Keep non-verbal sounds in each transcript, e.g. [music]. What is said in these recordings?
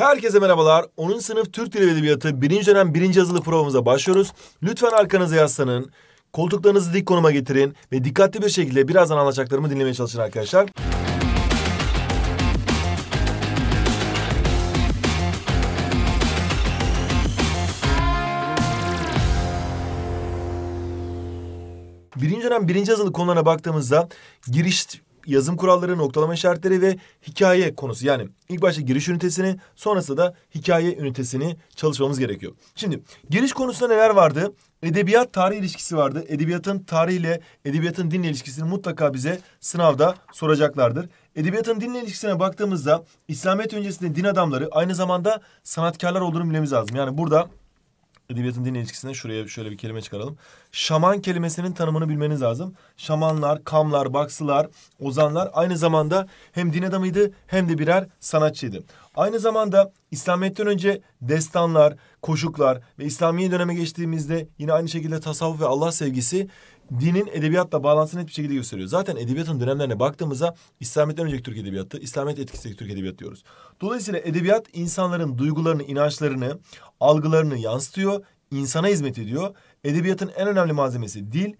Herkese merhabalar. 10. sınıf Türk Dili ve Edebiyatı 1. dönem 1. yazılı provamıza başlıyoruz. Lütfen arkanıza yaslanın. Koltuklarınızı dik konuma getirin ve dikkatli bir şekilde birazdan anlatacaklarımı dinlemeye çalışın arkadaşlar. Birinci dönem birinci yazılı konularına baktığımızda giriş yazım kuralları, noktalama işaretleri ve hikaye konusu. Yani ilk başta giriş ünitesini, sonrasında da hikaye ünitesini çalışmamız gerekiyor. Şimdi giriş konusunda neler vardı? Edebiyat tarih ilişkisi vardı. Edebiyatın tarihiyle, edebiyatın dinle ilişkisini mutlaka bize sınavda soracaklardır. Edebiyatın dinle ilişkisine baktığımızda İslamiyet öncesinde din adamları aynı zamanda sanatkarlar olduğunu bilmemiz lazım. Yani burada edebiyatın din ilişkisine şuraya şöyle bir kelime çıkaralım. Şaman kelimesinin tanımını bilmeniz lazım. Şamanlar, kamlar, baksılar, ozanlar aynı zamanda hem din adamıydı hem de birer sanatçıydı. Aynı zamanda İslamiyet'ten önce destanlar, koşuklar ve İslamiye döneme geçtiğimizde yine aynı şekilde tasavvuf ve Allah sevgisi dinin edebiyatla bağlantısını net bir şekilde gösteriyor. Zaten edebiyatın dönemlerine baktığımızda İslamiyet'ten önceki Türk edebiyatı, İslamiyet etkisindeki Türk edebiyatı diyoruz. Dolayısıyla edebiyat insanların duygularını, inançlarını, algılarını yansıtıyor, insana hizmet ediyor. Edebiyatın en önemli malzemesi dil.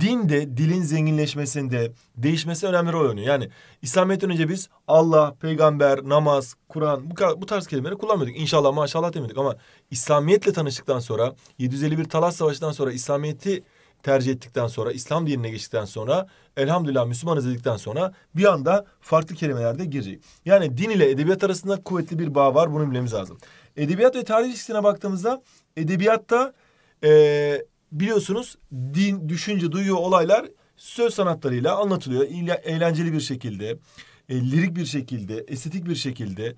Din de dilin zenginleşmesinde, değişmesi önemli rol oynuyor. Yani İslamiyet'ten önce biz Allah, peygamber, namaz, Kur'an bu, tarz kelimeleri kullanmıyorduk. İnşallah maşallah demedik ama İslamiyet'le tanıştıktan sonra 751 Talas Savaşı'ndan sonra İslamiyet'i tercih ettikten sonra, İslam dinine geçtikten sonra, elhamdülillah Müslümanız dedikten sonra bir anda farklı kelimeler de girecek. Yani din ile edebiyat arasında kuvvetli bir bağ var, bunu bilmemiz lazım. Edebiyat ve tarih ilişkisine baktığımızda edebiyatta e, biliyorsunuz din, düşünce, duyuyor olaylar söz sanatlarıyla anlatılıyor. Eğlenceli bir şekilde, e, lirik bir şekilde, estetik bir şekilde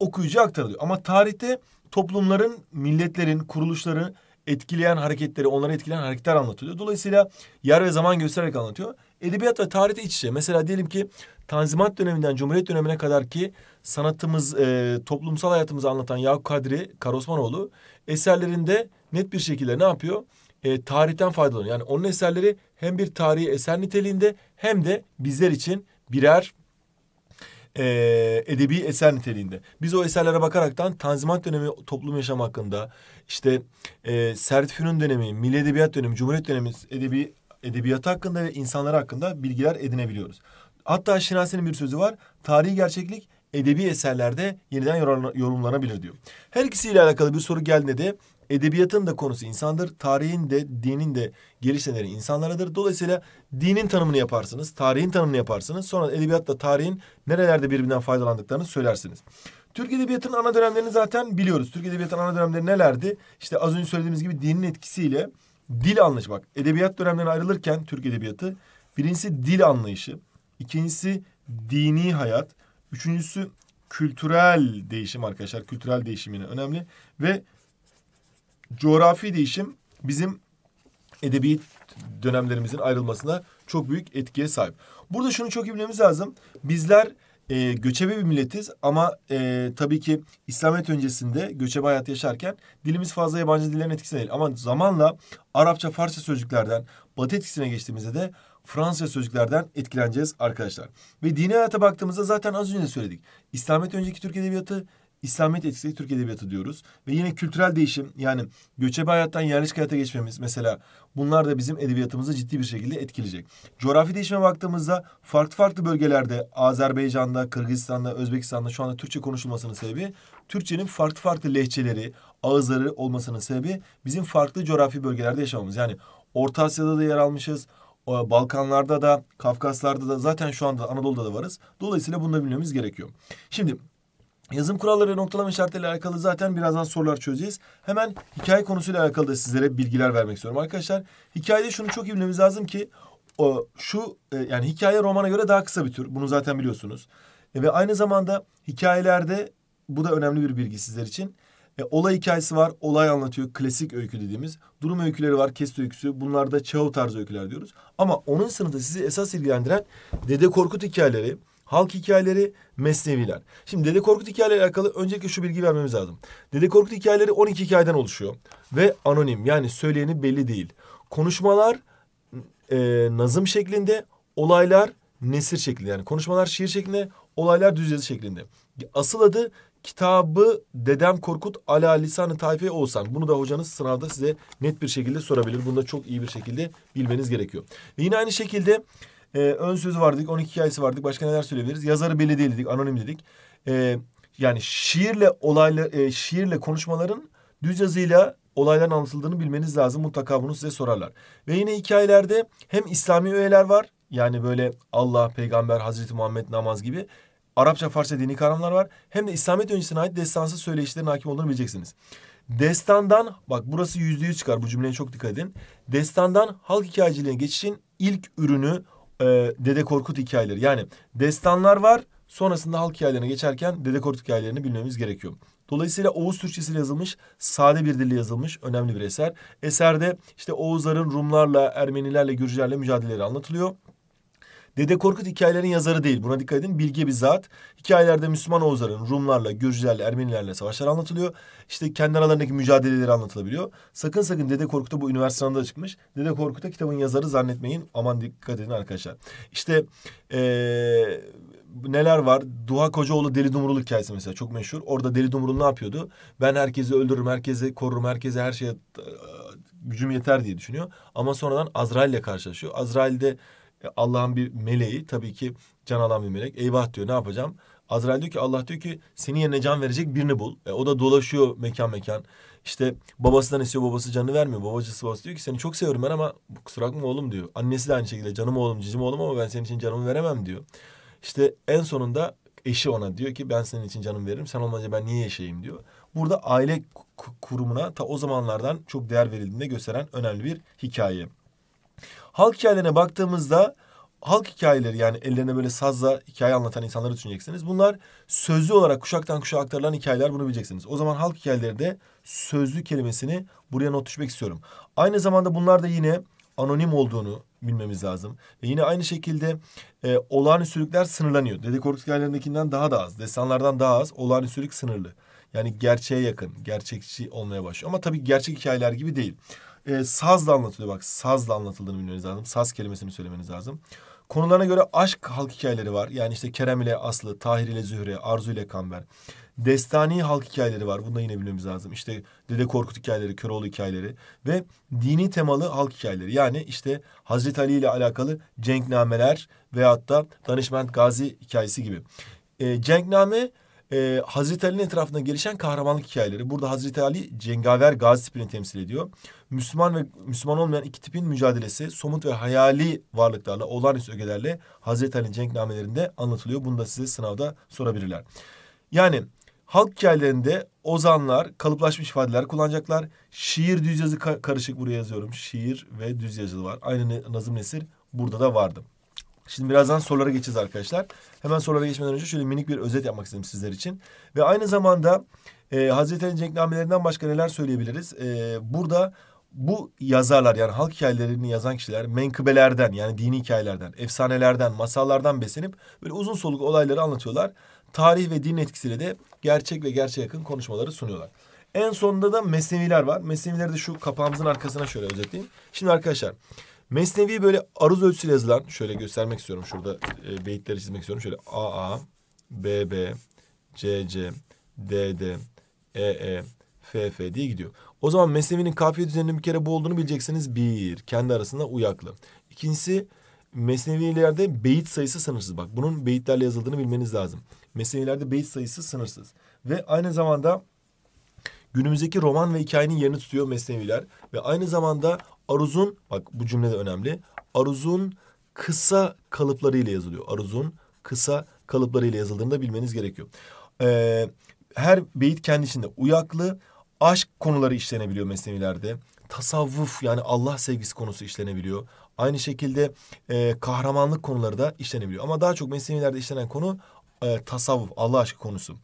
okuyucu aktarılıyor. Ama tarihte toplumların, milletlerin, kuruluşları etkileyen hareketleri, onları etkileyen hareketler anlatılıyor. Dolayısıyla yer ve zaman göstererek anlatıyor. Edebiyat ve tarihte iç içe. Mesela diyelim ki Tanzimat döneminden Cumhuriyet dönemine kadar ki sanatımız, e, toplumsal hayatımızı anlatan Yakup Kadri Karosmanoğlu eserlerinde net bir şekilde ne yapıyor? E, tarihten faydalanıyor. Yani onun eserleri hem bir tarihi eser niteliğinde hem de bizler için birer e, edebi eser niteliğinde. Biz o eserlere bakaraktan Tanzimat dönemi toplum yaşamı hakkında, işte e, Sert Fünun dönemi, Milli Edebiyat dönemi, Cumhuriyet dönemi edebi edebiyatı hakkında ve insanlar hakkında bilgiler edinebiliyoruz. Hatta Şinasi'nin bir sözü var. Tarihi gerçeklik edebi eserlerde yeniden yorumlanabilir diyor. Her ikisiyle alakalı bir soru geldiğinde de edebiyatın da konusu insandır. Tarihin de dinin de gelişmeleri insanlardır. Dolayısıyla dinin tanımını yaparsınız, tarihin tanımını yaparsınız. Sonra edebiyatla tarihin nerelerde birbirinden faydalandıklarını söylersiniz. Türk Edebiyatı'nın ana dönemlerini zaten biliyoruz. Türk Edebiyatı'nın ana dönemleri nelerdi? İşte az önce söylediğimiz gibi dinin etkisiyle dil anlayışı. Bak edebiyat dönemlerine ayrılırken Türk Edebiyatı birincisi dil anlayışı. ikincisi dini hayat. Üçüncüsü kültürel değişim arkadaşlar. Kültürel değişim yine önemli. Ve coğrafi değişim bizim edebi dönemlerimizin ayrılmasına çok büyük etkiye sahip. Burada şunu çok iyi bilmemiz lazım. Bizler e, göçebe bir milletiz ama e, tabii ki İslamiyet öncesinde göçebe hayat yaşarken dilimiz fazla yabancı dillerin etkisine değil. Ama zamanla Arapça, Farsça sözcüklerden Batı etkisine geçtiğimizde de Fransızca sözcüklerden etkileneceğiz arkadaşlar. Ve dini hayata baktığımızda zaten az önce söyledik. İslamiyet önceki Türk Edebiyatı İslamiyet etkisi Türk Edebiyatı diyoruz. Ve yine kültürel değişim yani göçebe hayattan yerleşik hayata geçmemiz mesela bunlar da bizim edebiyatımızı ciddi bir şekilde etkileyecek. Coğrafi değişime baktığımızda farklı farklı bölgelerde Azerbaycan'da, Kırgızistan'da, Özbekistan'da şu anda Türkçe konuşulmasının sebebi Türkçenin farklı farklı lehçeleri, ağızları olmasının sebebi bizim farklı coğrafi bölgelerde yaşamamız. Yani Orta Asya'da da yer almışız, Balkanlarda da, Kafkaslarda da zaten şu anda Anadolu'da da varız. Dolayısıyla bunu da bilmemiz gerekiyor. Şimdi Yazım kuralları ve noktalama işaretleriyle alakalı zaten birazdan sorular çözeceğiz. Hemen hikaye konusuyla alakalı da sizlere bilgiler vermek istiyorum arkadaşlar. Hikayede şunu çok iyi bilmemiz lazım ki o, şu e, yani hikaye romana göre daha kısa bir tür. Bunu zaten biliyorsunuz. E, ve aynı zamanda hikayelerde bu da önemli bir bilgi sizler için. E, olay hikayesi var, olay anlatıyor, klasik öykü dediğimiz. Durum öyküleri var, kest öyküsü. Bunlar da çağı tarzı öyküler diyoruz. Ama onun sınıfta sizi esas ilgilendiren Dede Korkut hikayeleri, halk hikayeleri, mesneviler. Şimdi Dede Korkut hikayeleriyle alakalı öncelikle şu bilgi vermemiz lazım. Dede Korkut hikayeleri 12 hikayeden oluşuyor ve anonim yani söyleyeni belli değil. Konuşmalar e, nazım şeklinde, olaylar nesir şeklinde yani konuşmalar şiir şeklinde, olaylar düz yazı şeklinde. Asıl adı kitabı Dedem Korkut ala lisanı tayfe olsan. Bunu da hocanız sınavda size net bir şekilde sorabilir. Bunu da çok iyi bir şekilde bilmeniz gerekiyor. Ve yine aynı şekilde e, ön sözü var 12 hikayesi vardık. dedik. Başka neler söyleyebiliriz? Yazarı belli değil dedik, anonim dedik. E, yani şiirle olayla e, şiirle konuşmaların düz yazıyla olayların anlatıldığını bilmeniz lazım. Mutlaka bunu size sorarlar. Ve yine hikayelerde hem İslami öğeler var. Yani böyle Allah, Peygamber, Hazreti Muhammed, namaz gibi. Arapça, Farsça dini kavramlar var. Hem de İslamiyet öncesine ait destansı söyleyişlerin hakim olduğunu bileceksiniz. Destandan, bak burası yüzde yüz çıkar bu cümleye çok dikkat edin. Destandan halk hikayeciliğine geçişin ilk ürünü e, Dede Korkut hikayeleri. Yani destanlar var sonrasında halk hikayelerine geçerken Dede Korkut hikayelerini bilmemiz gerekiyor. Dolayısıyla Oğuz Türkçesiyle yazılmış, sade bir dille yazılmış önemli bir eser. Eserde işte Oğuzların Rumlarla, Ermenilerle, Gürcülerle mücadeleleri anlatılıyor. Dede Korkut hikayelerin yazarı değil. Buna dikkat edin. Bilge bir zat. Hikayelerde Müslüman Oğuzların Rumlarla, Gürcülerle, Ermenilerle savaşlar anlatılıyor. İşte kendi aralarındaki mücadeleleri anlatılabiliyor. Sakın sakın Dede Korkut'a bu üniversitede çıkmış. Dede Korkut'a kitabın yazarı zannetmeyin. Aman dikkat edin arkadaşlar. İşte ee, neler var? Duha Kocaoğlu Deli Dumrul hikayesi mesela çok meşhur. Orada Deli Dumrul ne yapıyordu? Ben herkesi öldürürüm, herkesi korurum, herkese her şeye gücüm yeter diye düşünüyor. Ama sonradan Azrail ile karşılaşıyor. Azrail'de e, Allah'ın bir meleği tabii ki can alan bir melek. Eyvah diyor ne yapacağım? Azrail diyor ki Allah diyor ki senin yerine can verecek birini bul. E, o da dolaşıyor mekan mekan. İşte babasından istiyor babası canını vermiyor. Babacısı babası diyor ki seni çok seviyorum ben ama kusura bakma oğlum diyor. Annesi de aynı şekilde canım oğlum cicim oğlum ama ben senin için canımı veremem diyor. İşte en sonunda eşi ona diyor ki ben senin için canımı veririm. Sen olmayınca ben niye yaşayayım diyor. Burada aile kurumuna ta o zamanlardan çok değer verildiğini gösteren önemli bir hikaye. Halk hikayelerine baktığımızda halk hikayeleri yani ellerine böyle sazla hikaye anlatan insanları düşüneceksiniz. Bunlar sözlü olarak kuşaktan kuşağa aktarılan hikayeler bunu bileceksiniz. O zaman halk hikayeleri de sözlü kelimesini buraya not düşmek istiyorum. Aynı zamanda bunlar da yine anonim olduğunu bilmemiz lazım. Ve yine aynı şekilde e, olağanüstülükler sınırlanıyor. Dede Korkut hikayelerindekinden daha da az. Destanlardan daha az. Olağanüstülük sınırlı. Yani gerçeğe yakın, gerçekçi olmaya başlıyor. Ama tabii gerçek hikayeler gibi değil e, sazla anlatılıyor. Bak sazla anlatıldığını bilmeniz lazım. Saz kelimesini söylemeniz lazım. Konularına göre aşk halk hikayeleri var. Yani işte Kerem ile Aslı, Tahir ile Zühre, Arzu ile Kamber. Destani halk hikayeleri var. Bunu da yine bilmemiz lazım. İşte Dede Korkut hikayeleri, Köroğlu hikayeleri ve dini temalı halk hikayeleri. Yani işte Hazreti Ali ile alakalı cenknameler veyahut da Danışment Gazi hikayesi gibi. E, cenkname e, Hazreti Ali'nin etrafında gelişen kahramanlık hikayeleri. Burada Hazreti Ali cengaver gazi tipini temsil ediyor. Müslüman ve Müslüman olmayan iki tipin mücadelesi somut ve hayali varlıklarla, olağanüstü ögelerle Hazreti Ali'nin cenknamelerinde anlatılıyor. Bunu da size sınavda sorabilirler. Yani halk hikayelerinde ozanlar kalıplaşmış ifadeler kullanacaklar. Şiir düz yazı karışık buraya yazıyorum. Şiir ve düz yazılı var. Aynı Nazım Nesir burada da vardı. Şimdi birazdan sorulara geçeceğiz arkadaşlar. Hemen sorulara geçmeden önce şöyle minik bir özet yapmak istedim sizler için. Ve aynı zamanda e, Hazreti Ali Cenknamelerinden başka neler söyleyebiliriz? E, burada bu yazarlar yani halk hikayelerini yazan kişiler menkıbelerden yani dini hikayelerden, efsanelerden, masallardan beslenip böyle uzun soluklu olayları anlatıyorlar. Tarih ve din etkisiyle de gerçek ve gerçeğe yakın konuşmaları sunuyorlar. En sonunda da mesneviler var. Mesnevileri de şu kapağımızın arkasına şöyle özetleyeyim. Şimdi arkadaşlar Mesnevi böyle aruz ölçüsüyle yazılan şöyle göstermek istiyorum. Şurada e, beyitleri çizmek istiyorum. Şöyle AA, BB, CC, DD, EE, FF diye gidiyor. O zaman mesnevinin kafiye düzeninin bir kere bu olduğunu bileceksiniz. Bir, kendi arasında uyaklı. İkincisi mesnevilerde beyit sayısı sınırsız. Bak bunun beyitlerle yazıldığını bilmeniz lazım. Mesnevilerde beyit sayısı sınırsız. Ve aynı zamanda günümüzdeki roman ve hikayenin yerini tutuyor mesneviler. Ve aynı zamanda Aruz'un bak bu cümle de önemli. Aruz'un kısa kalıplarıyla yazılıyor. Aruz'un kısa kalıplarıyla yazıldığını da bilmeniz gerekiyor. Ee, her beyit kendi içinde uyaklı, aşk konuları işlenebiliyor mesnevilerde. Tasavvuf yani Allah sevgisi konusu işlenebiliyor. Aynı şekilde e, kahramanlık konuları da işlenebiliyor. Ama daha çok mesnevilerde işlenen konu e, tasavvuf, Allah aşkı konusu.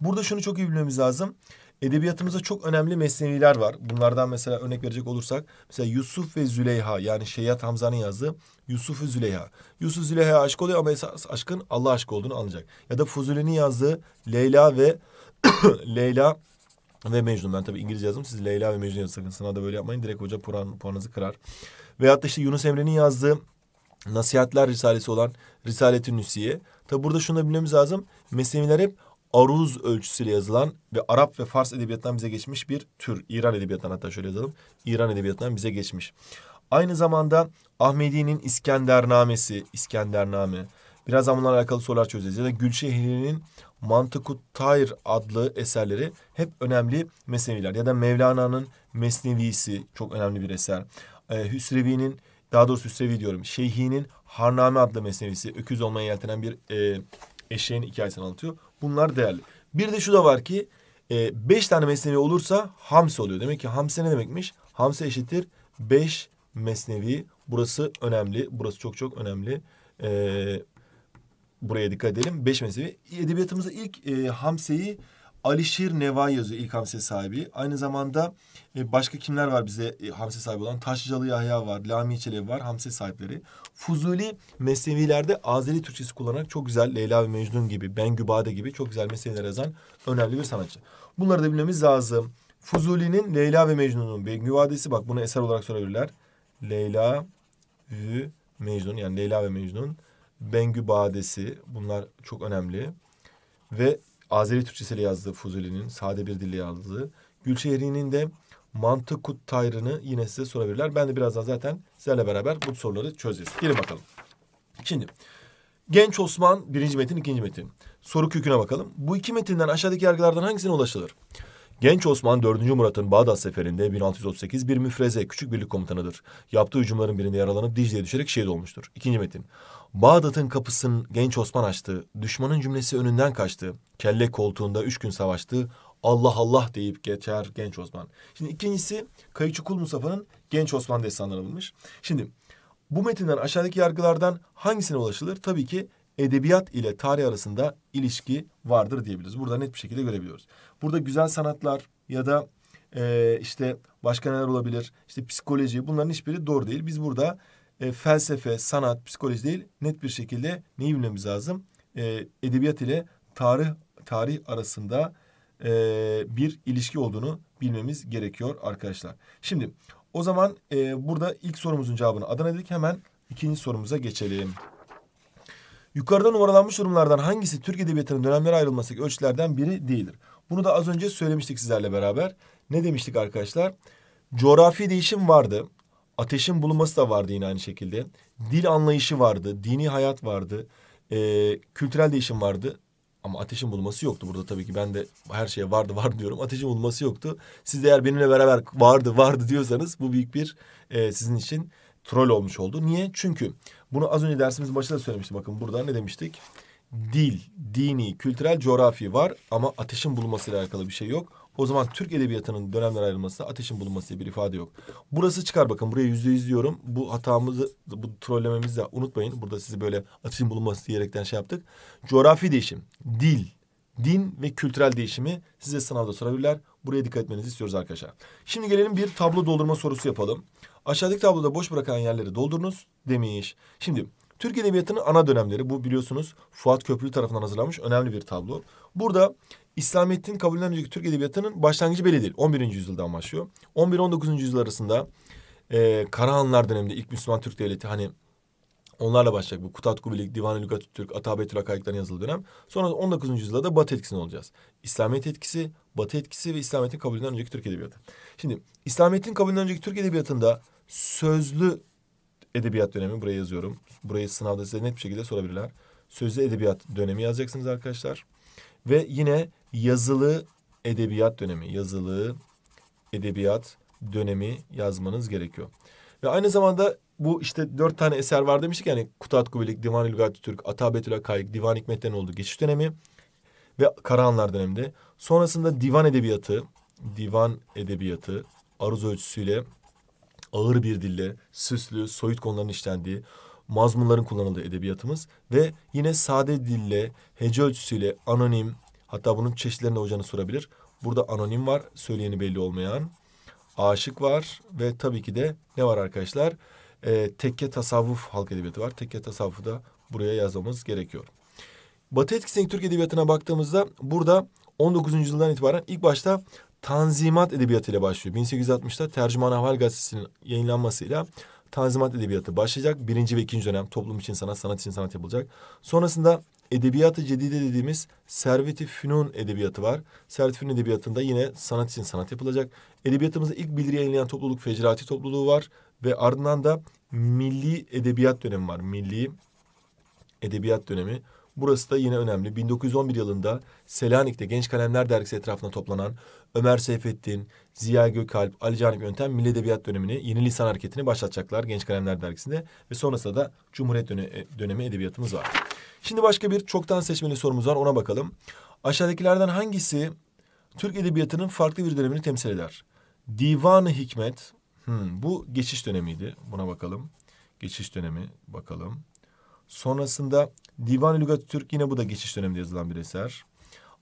Burada şunu çok iyi bilmemiz lazım. Edebiyatımızda çok önemli mesneviler var. Bunlardan mesela örnek verecek olursak mesela Yusuf ve Züleyha yani Şeyhat Hamza'nın yazdığı Yusuf ve Züleyha. Yusuf Züleyha aşk oluyor ama esas aşkın Allah aşkı olduğunu anlayacak. Ya da Fuzuli'nin yazdığı Leyla ve [coughs] Leyla ve Mecnun. Ben tabii İngilizce yazdım. Siz Leyla ve Mecnun yazın. Sakın da böyle yapmayın. Direkt hoca puan, puanınızı kırar. Veyahut da işte Yunus Emre'nin yazdığı Nasihatler Risalesi olan Risalet-i Nüsiye. Tabi burada şunu da bilmemiz lazım. Mesneviler hep aruz ölçüsüyle yazılan ve Arap ve Fars edebiyatından bize geçmiş bir tür. İran edebiyatından hatta şöyle yazalım. İran edebiyatından bize geçmiş. Aynı zamanda Ahmedi'nin İskendernamesi, İskendername. Birazdan bunlarla alakalı sorular çözeceğiz. Ya da Gülşehir'in Mantıkut Tayr adlı eserleri hep önemli mesneviler. Ya da Mevlana'nın Mesnevisi çok önemli bir eser. Ee, Hüsrevi'nin daha doğrusu Hüsrevi diyorum. Şeyhi'nin Harname adlı mesnevisi öküz olmaya yeltenen bir e, eşeğin hikayesini anlatıyor. Bunlar değerli. Bir de şu da var ki e, beş tane mesnevi olursa hamse oluyor. Demek ki hamse ne demekmiş? Hamse eşittir beş mesnevi. Burası önemli. Burası çok çok önemli. E, buraya dikkat edelim. Beş mesnevi. Edebiyatımızda ilk e, hamseyi Alişir Neva yazıyor ilk hamse sahibi. Aynı zamanda e, başka kimler var bize e, hamse sahibi olan? Taşlıcalı Yahya var, Lami Çelebi var hamse sahipleri. Fuzuli Mesnevilerde Azeri Türkçesi kullanarak çok güzel Leyla ve Mecnun gibi, Ben Gübade gibi çok güzel mesneviler yazan önemli bir sanatçı. Bunları da bilmemiz lazım. Fuzuli'nin Leyla ve Mecnun'un Ben Gübadesi bak bunu eser olarak sorabilirler. Leyla ve Mecnun yani Leyla ve Mecnun. Bengü Badesi bunlar çok önemli. Ve Azeri Türkçesiyle yazdığı Fuzuli'nin sade bir dille yazdığı. Gülşehri'nin de Mantıkut Tayrını yine size sorabilirler. Ben de biraz daha zaten sizlerle beraber bu soruları çözeceğiz. Gelin bakalım. Şimdi Genç Osman birinci metin, ikinci metin. Soru köküne bakalım. Bu iki metinden aşağıdaki yargılardan hangisine ulaşılır? Genç Osman 4. Murat'ın Bağdat seferinde 1638 bir müfreze küçük birlik komutanıdır. Yaptığı hücumların birinde yaralanıp Dicle'ye düşerek şehit olmuştur. İkinci metin. Bağdat'ın kapısını genç Osman açtı. Düşmanın cümlesi önünden kaçtı. Kelle koltuğunda üç gün savaştı. Allah Allah deyip geçer genç Osman. Şimdi ikincisi Kayıkçı Kul Mustafa'nın genç Osman destanları alınmış. Şimdi bu metinden aşağıdaki yargılardan hangisine ulaşılır? Tabii ki edebiyat ile tarih arasında ilişki vardır diyebiliriz. Burada net bir şekilde görebiliyoruz. Burada güzel sanatlar ya da e, işte başka neler olabilir? İşte psikoloji bunların hiçbiri doğru değil. Biz burada e, felsefe, sanat, psikoloji değil net bir şekilde neyi bilmemiz lazım? E, edebiyat ile tarih tarih arasında e, bir ilişki olduğunu bilmemiz gerekiyor arkadaşlar. Şimdi o zaman e, burada ilk sorumuzun cevabını Adana dedik hemen ikinci sorumuza geçelim. Yukarıda numaralanmış durumlardan hangisi Türk Edebiyatı'nın dönemlere ayrılmasındaki ölçülerden biri değildir? Bunu da az önce söylemiştik sizlerle beraber. Ne demiştik arkadaşlar? Coğrafi değişim vardı. Ateşin bulunması da vardı yine aynı şekilde. Dil anlayışı vardı. Dini hayat vardı. Ee, kültürel değişim vardı. Ama ateşin bulunması yoktu burada tabii ki ben de her şeye vardı var diyorum. Ateşin bulunması yoktu. Siz de eğer benimle beraber vardı vardı diyorsanız bu büyük bir e, sizin için troll olmuş oldu. Niye? Çünkü bunu az önce dersimiz başında da söylemiştim. Bakın burada ne demiştik? Dil, dini, kültürel coğrafi var ama ateşin bulunmasıyla alakalı bir şey yok. O zaman Türk edebiyatının dönemler ayrılması, ateşin bulunması diye bir ifade yok. Burası çıkar bakın. Buraya yüzde yüz diyorum. Bu hatamızı, bu trollememizi de unutmayın. Burada sizi böyle ateşin bulunması diyerekten şey yaptık. Coğrafi değişim, dil, din ve kültürel değişimi size sınavda sorabilirler. Buraya dikkat etmenizi istiyoruz arkadaşlar. Şimdi gelelim bir tablo doldurma sorusu yapalım. Aşağıdaki tabloda boş bırakan yerleri doldurunuz demiş. Şimdi Türk Edebiyatı'nın ana dönemleri bu biliyorsunuz Fuat Köprülü tarafından hazırlanmış önemli bir tablo. Burada İslamiyet'in kabulünden önceki Türk Edebiyatı'nın başlangıcı belli değil. 11. yüzyıldan başlıyor. 11-19. yüzyıl arasında e, Karahanlar döneminde ilk Müslüman Türk Devleti hani onlarla başlayacak. Bu Kutatku Bilik, Divan-ı Lügat Türk, Atabetül Hakaik'ten yazılı dönem. Sonra 19. yüzyılda da Batı etkisini olacağız. İslamiyet etkisi, Batı etkisi ve İslamiyet'in kabulünden önceki Türk Edebiyatı. Şimdi İslamiyet'in kabulünden önceki Türk Edebiyatı'nda sözlü edebiyat dönemi buraya yazıyorum. Burayı sınavda size net bir şekilde sorabilirler. Sözlü edebiyat dönemi yazacaksınız arkadaşlar. Ve yine yazılı edebiyat dönemi, yazılı edebiyat dönemi yazmanız gerekiyor. Ve aynı zamanda bu işte dört tane eser var demiştik yani Kutat Kubilik, Divan Lügati Türk, Atabetül Kayık, Divan Hikmet'ten oldu geçiş dönemi ve Karahanlar döneminde. Sonrasında divan edebiyatı, divan edebiyatı aruz ölçüsüyle ağır bir dille süslü, soyut konuların işlendiği, mazmunların kullanıldığı edebiyatımız ve yine sade dille, hece ölçüsüyle anonim, hatta bunun çeşitlerini hocanız sorabilir. Burada anonim var, söyleyeni belli olmayan, aşık var ve tabii ki de ne var arkadaşlar? Ee, tekke tasavvuf halk edebiyatı var. Tekke tasavvufu da buraya yazmamız gerekiyor. Batı etkisindeki Türk edebiyatına baktığımızda burada 19. yüzyıldan itibaren ilk başta Tanzimat edebiyatıyla başlıyor. 1860'ta Tercüman Ahval Gazetesi'nin yayınlanmasıyla Tanzimat edebiyatı başlayacak. Birinci ve ikinci dönem toplum için sanat, sanat için sanat yapılacak. Sonrasında edebiyatı cedide dediğimiz Servet-i Fünun edebiyatı var. Servet-i Fünun edebiyatında yine sanat için sanat yapılacak. Edebiyatımızda ilk bildiri yayınlayan topluluk Fecrati topluluğu var. Ve ardından da milli edebiyat dönemi var. Milli edebiyat dönemi. Burası da yine önemli. 1911 yılında Selanik'te Genç Kalemler Dergisi etrafına toplanan Ömer Seyfettin, Ziya Gökalp, Ali Canik Yöntem Milli Edebiyat dönemini, Yeni Lisan Hareketi'ni başlatacaklar Genç Kalemler Dergisi'nde ve sonrasında da Cumhuriyet dönemi, e, dönemi edebiyatımız var. Şimdi başka bir çoktan seçmeli sorumuz var ona bakalım. Aşağıdakilerden hangisi Türk edebiyatının farklı bir dönemini temsil eder? Divan-ı Hikmet, hmm, bu geçiş dönemiydi. Buna bakalım. Geçiş dönemi bakalım. Sonrasında Divan-ı Lügat Türk yine bu da geçiş döneminde yazılan bir eser.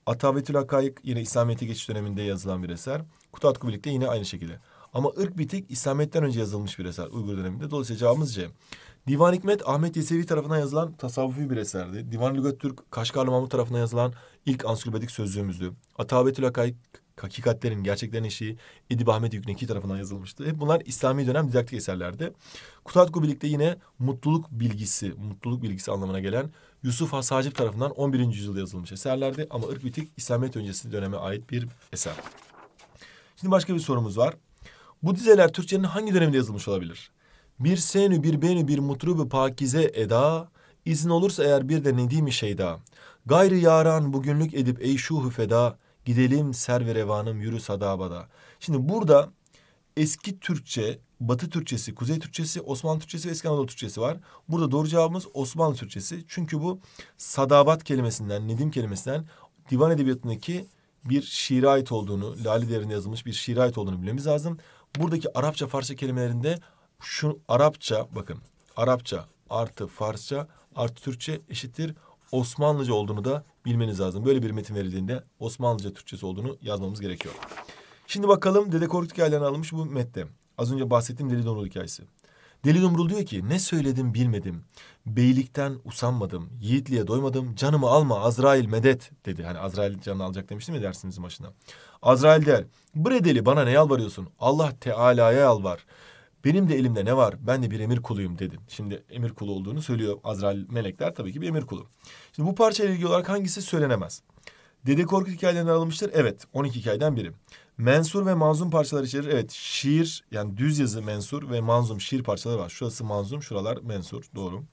Atavetül Hakayık yine İslamiyet'e geçiş döneminde yazılan bir eser. Kutatku birlikte yine aynı şekilde. Ama ırk bitik İslamiyet'ten önce yazılmış bir eser Uygur döneminde. Dolayısıyla cevabımız C. Divan Hikmet Ahmet Yesevi tarafından yazılan tasavvufi bir eserdi. Divan Lügat Türk Kaşgarlı Mahmut tarafından yazılan ilk ansiklopedik sözlüğümüzdü. Atavetül Hakayık hakikatlerin, gerçeklerin eşiği Edip Ahmet Yükneki tarafından yazılmıştı. Hep bunlar İslami dönem didaktik eserlerdi. Kutadgu birlikte yine mutluluk bilgisi, mutluluk bilgisi anlamına gelen Yusuf Has Hacip tarafından 11. yüzyılda yazılmış eserlerdi. Ama ırk bitik İslamiyet öncesi döneme ait bir eser. Şimdi başka bir sorumuz var. Bu dizeler Türkçenin hangi döneminde yazılmış olabilir? Bir senü bir benü bir mutrubu pakize eda, izin olursa eğer bir de nedimi şeyda. Gayrı yaran bugünlük edip ey şuhu feda, Gidelim ser ve revanım yürü sadabada. Şimdi burada eski Türkçe, Batı Türkçesi, Kuzey Türkçesi, Osmanlı Türkçesi ve Eski Anadolu Türkçesi var. Burada doğru cevabımız Osmanlı Türkçesi. Çünkü bu sadabat kelimesinden, nedim kelimesinden divan edebiyatındaki bir şiire ait olduğunu, Lali Devri'nde yazılmış bir şiire ait olduğunu bilmemiz lazım. Buradaki Arapça, Farsça kelimelerinde şu Arapça, bakın Arapça artı Farsça artı Türkçe eşittir Osmanlıca olduğunu da bilmeniz lazım. Böyle bir metin verildiğinde Osmanlıca Türkçesi olduğunu yazmamız gerekiyor. Şimdi bakalım Dede Korkut hikayelerini alınmış bu metne. Az önce bahsettiğim Deli Domrul hikayesi. Deli Dumrul diyor ki ne söyledim bilmedim. Beylikten usanmadım. Yiğitliğe doymadım. Canımı alma Azrail medet dedi. Hani Azrail canını alacak demiştim ya dersinizin başına. Azrail der bre deli bana ne yalvarıyorsun? Allah Teala'ya yalvar. Benim de elimde ne var? Ben de bir emir kuluyum dedim. Şimdi emir kulu olduğunu söylüyor Azrail melekler tabii ki bir emir kulu. Şimdi bu parça parçayla ilgili olarak hangisi söylenemez? Dede Korkut hikayelerinden alınmıştır. Evet 12 hikayeden biri. Mensur ve manzum parçalar içerir. Evet şiir yani düz yazı mensur ve manzum şiir parçaları var. Şurası manzum şuralar mensur doğru.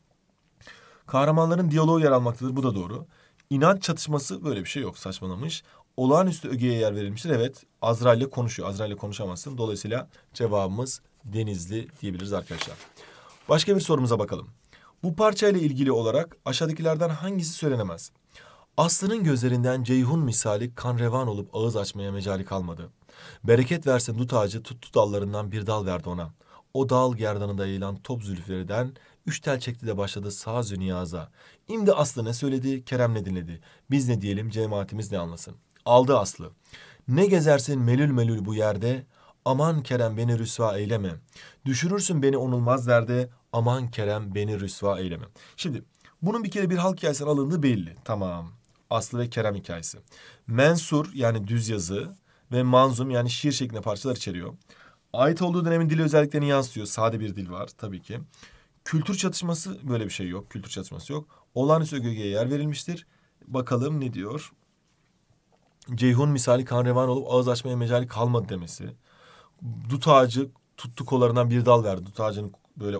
Kahramanların diyaloğu yer almaktadır bu da doğru. İnanç çatışması böyle bir şey yok saçmalamış. Olağanüstü ögeye yer verilmiştir. Evet Azrail ile konuşuyor. Azrail ile konuşamazsın. Dolayısıyla cevabımız Denizli diyebiliriz arkadaşlar. Başka bir sorumuza bakalım. Bu parçayla ilgili olarak aşağıdakilerden hangisi söylenemez? Aslı'nın gözlerinden Ceyhun misali kan revan olup ağız açmaya mecali kalmadı. Bereket versin dut ağacı tuttu dallarından bir dal verdi ona. O dal gerdanında yayılan top zülflerden üç tel çekti de başladı sağ züniyaza. İmdi Aslı ne söyledi, Kerem ne dinledi. Biz ne diyelim, cemaatimiz ne anlasın. Aldı Aslı. Ne gezersin melül melül bu yerde, aman Kerem beni rüsva eyleme. Düşürürsün beni onulmaz derde aman Kerem beni rüsva eyleme. Şimdi bunun bir kere bir halk hikayesinden alındığı belli. Tamam. Aslı ve Kerem hikayesi. Mensur yani düz yazı ve manzum yani şiir şeklinde parçalar içeriyor. Ait olduğu dönemin dil özelliklerini yansıtıyor. Sade bir dil var tabii ki. Kültür çatışması böyle bir şey yok. Kültür çatışması yok. Olağanüstü ögögeye yer verilmiştir. Bakalım ne diyor? Ceyhun misali kan revan olup ağız açmaya mecali kalmadı demesi dut ağacı tuttu kollarından bir dal verdi. Dut ağacının böyle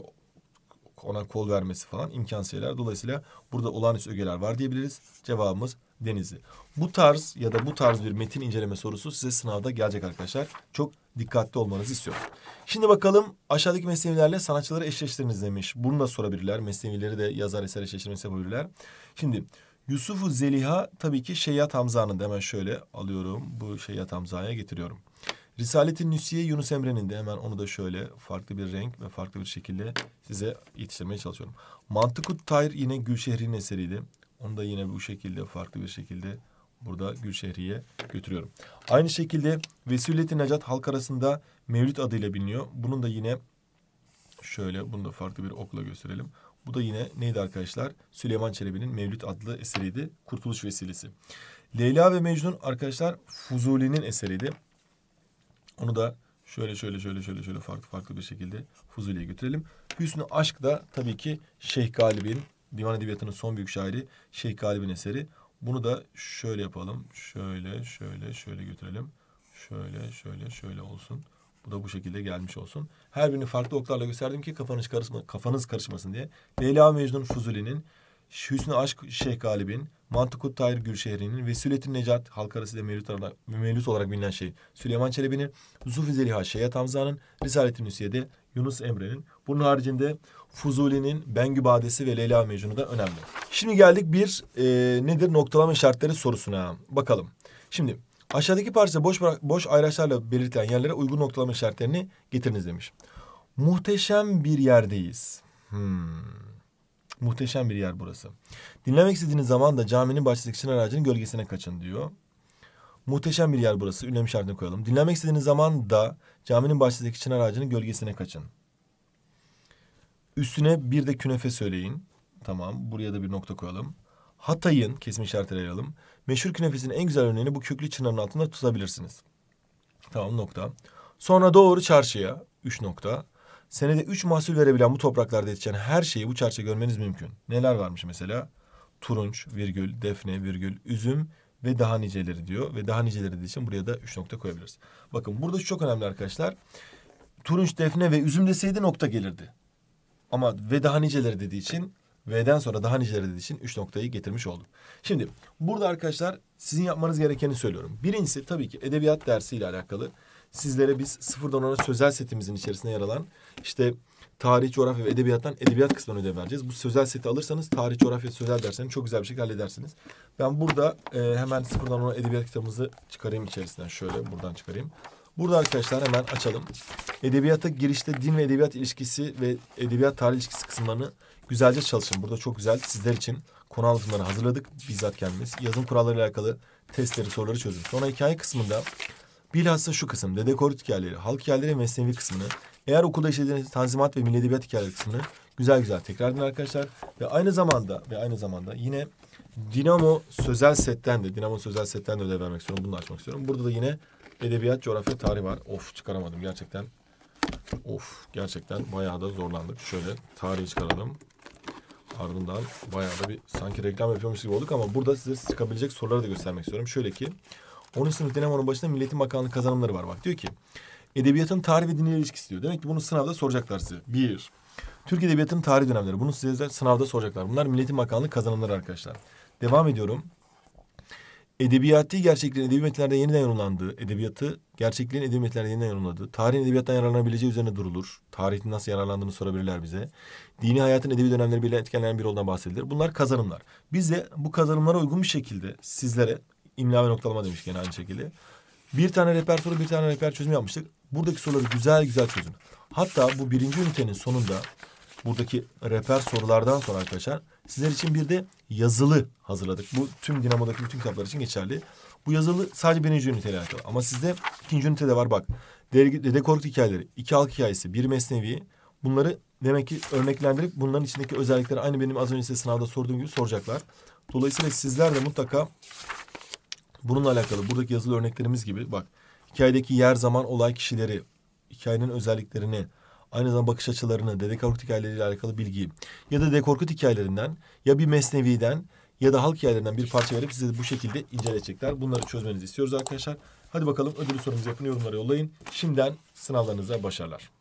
ona kol vermesi falan imkansız şeyler. Dolayısıyla burada olağanüstü ögeler var diyebiliriz. Cevabımız denizi. Bu tarz ya da bu tarz bir metin inceleme sorusu size sınavda gelecek arkadaşlar. Çok dikkatli olmanızı istiyorum. Şimdi bakalım aşağıdaki mesnevilerle sanatçıları eşleştiriniz demiş. Bunu da sorabilirler. Mesnevileri de yazar eser eşleştirmesi yapabilirler. Şimdi Yusufu Zeliha tabii ki Şeyhat Hamza'nın hemen şöyle alıyorum. Bu Şeyhat Hamza'ya getiriyorum. Risaleti Nüsiye Yunus Emre'nin de hemen onu da şöyle farklı bir renk ve farklı bir şekilde size yetiştirmeye çalışıyorum. Mantıkut Tayr yine Gülşehri'nin eseriydi. Onu da yine bu şekilde farklı bir şekilde burada Gülşehri'ye götürüyorum. Aynı şekilde Vesileti Necat halk arasında Mevlüt adıyla biliniyor. Bunun da yine şöyle bunu da farklı bir okla gösterelim. Bu da yine neydi arkadaşlar? Süleyman Çelebi'nin Mevlüt adlı eseriydi. Kurtuluş Vesilesi. Leyla ve Mecnun arkadaşlar Fuzuli'nin eseriydi. Onu da şöyle şöyle şöyle şöyle şöyle farklı farklı bir şekilde Fuzuli'ye götürelim. Hüsnü Aşk da tabii ki Şeyh Galib'in Divan Edebiyatı'nın son büyük şairi Şeyh Galib'in eseri. Bunu da şöyle yapalım. Şöyle şöyle şöyle götürelim. Şöyle şöyle şöyle olsun. Bu da bu şekilde gelmiş olsun. Her birini farklı oklarla gösterdim ki kafanız, karışma, kafanız karışmasın diye. Leyla Mecnun Fuzuli'nin Hüsnü Aşk Şeyh Galib'in, Mantıkut Tahir Gülşehri'nin ve Sületin Necat halk arasında mevlüt, olarak, mevlüt olarak bilinen şey Süleyman Çelebi'nin, Zufi Zeliha Şeyh, Tamza'nın, Hamza'nın, Risalettin Hüsiye'de Yunus Emre'nin. Bunun haricinde Fuzuli'nin Bengü Badesi ve Leyla Mecnun'u da önemli. Şimdi geldik bir e, nedir noktalama işaretleri sorusuna. Bakalım. Şimdi aşağıdaki parça boş, boş ayraçlarla belirtilen yerlere uygun noktalama işaretlerini getiriniz demiş. Muhteşem bir yerdeyiz. Hmm. Muhteşem bir yer burası. Dinlemek istediğiniz zaman da caminin bahçesindeki çınar ağacının gölgesine kaçın diyor. Muhteşem bir yer burası. Ünlem şartını koyalım. Dinlemek istediğiniz zaman da caminin bahçesindeki çınar ağacının gölgesine kaçın. Üstüne bir de künefe söyleyin. Tamam. Buraya da bir nokta koyalım. Hatay'ın kesme işaretleri ayıralım. Meşhur künefesinin en güzel örneğini bu köklü çınarın altında tutabilirsiniz. Tamam nokta. Sonra doğru çarşıya. Üç nokta senede üç mahsul verebilen bu topraklarda yetişen her şeyi bu çerçe görmeniz mümkün. Neler varmış mesela? Turunç, virgül, defne, virgül, üzüm ve daha niceleri diyor. Ve daha niceleri dediği için buraya da üç nokta koyabiliriz. Bakın burada çok önemli arkadaşlar. Turunç, defne ve üzüm deseydi nokta gelirdi. Ama ve daha niceleri dediği için V'den sonra daha niceleri dediği için üç noktayı getirmiş oldum. Şimdi burada arkadaşlar sizin yapmanız gerekeni söylüyorum. Birincisi tabii ki edebiyat dersiyle alakalı sizlere biz sıfırdan ona sözel setimizin içerisinde yer alan işte tarih, coğrafya ve edebiyattan edebiyat kısmını ödev vereceğiz. Bu sözel seti alırsanız tarih, coğrafya, sözel derslerini çok güzel bir şekilde halledersiniz. Ben burada e, hemen sıfırdan ona edebiyat kitabımızı çıkarayım içerisinden. Şöyle buradan çıkarayım. Burada arkadaşlar hemen açalım. Edebiyata girişte din ve edebiyat ilişkisi ve edebiyat tarih ilişkisi kısımlarını güzelce çalışın. Burada çok güzel sizler için konu anlatımları hazırladık bizzat kendimiz. Yazım kuralları ile alakalı testleri, soruları çözün. Sonra hikaye kısmında Bilhassa şu kısım dedekor hikayeleri, halk hikayeleri ve mesnevi kısmını eğer okulda işlediğiniz tanzimat ve milli edebiyat hikayeleri kısmını güzel güzel tekrar edin arkadaşlar. Ve aynı zamanda ve aynı zamanda yine Dinamo Sözel Set'ten de Dinamo Sözel Set'ten de ödev vermek istiyorum. Bunu da açmak istiyorum. Burada da yine edebiyat, coğrafya, tarih var. Of çıkaramadım gerçekten. Of gerçekten bayağı da zorlandık. Şöyle tarihi çıkaralım. Ardından bayağı da bir sanki reklam yapıyormuş gibi olduk ama burada size çıkabilecek soruları da göstermek istiyorum. Şöyle ki 10. sınıf Dinamo'nun başında Milletin Bakanlığı kazanımları var bak. Diyor ki edebiyatın tarih ve dinle ilişkisi diyor. Demek ki bunu sınavda soracaklar size. Bir. Türk Edebiyatı'nın tarih dönemleri. Bunu size sınavda soracaklar. Bunlar Milletin Bakanlığı kazanımları arkadaşlar. Devam ediyorum. Edebiyati gerçeklerin edebi metinlerden yeniden yorumlandığı, edebiyatı gerçekliğin edebi metinlerden yeniden yorumladığı, tarihin edebiyattan yararlanabileceği üzerine durulur. Tarihin nasıl yararlandığını sorabilirler bize. Dini hayatın edebi dönemleri bile etkenlerin bir olduğundan bahsedilir. Bunlar kazanımlar. Biz de bu kazanımlara uygun bir şekilde sizlere İmla ve noktalama demiş gene aynı şekilde. Bir tane reper soru, bir tane reper çözümü yapmıştık. Buradaki soruları güzel güzel çözün. Hatta bu birinci ünitenin sonunda buradaki reper sorulardan sonra arkadaşlar sizler için bir de yazılı hazırladık. Bu tüm Dinamo'daki bütün kitaplar için geçerli. Bu yazılı sadece birinci üniteyle alakalı. Ama sizde ikinci ünitede var bak. Dede Korkut hikayeleri, iki halk hikayesi, bir mesnevi. Bunları demek ki örneklendirip bunların içindeki özellikleri aynı benim az önce size sınavda sorduğum gibi soracaklar. Dolayısıyla sizler de mutlaka Bununla alakalı buradaki yazılı örneklerimiz gibi bak hikayedeki yer zaman olay kişileri hikayenin özelliklerini aynı zamanda bakış açılarını Dede Korkut hikayeleriyle alakalı bilgiyi ya da Dede Korkut hikayelerinden ya bir Mesnevi'den ya da halk hikayelerinden bir parça verip size bu şekilde inceleyecekler. Bunları çözmenizi istiyoruz arkadaşlar. Hadi bakalım ödül sorumuzu yapın yorumlara yollayın. Şimdiden sınavlarınıza başarılar.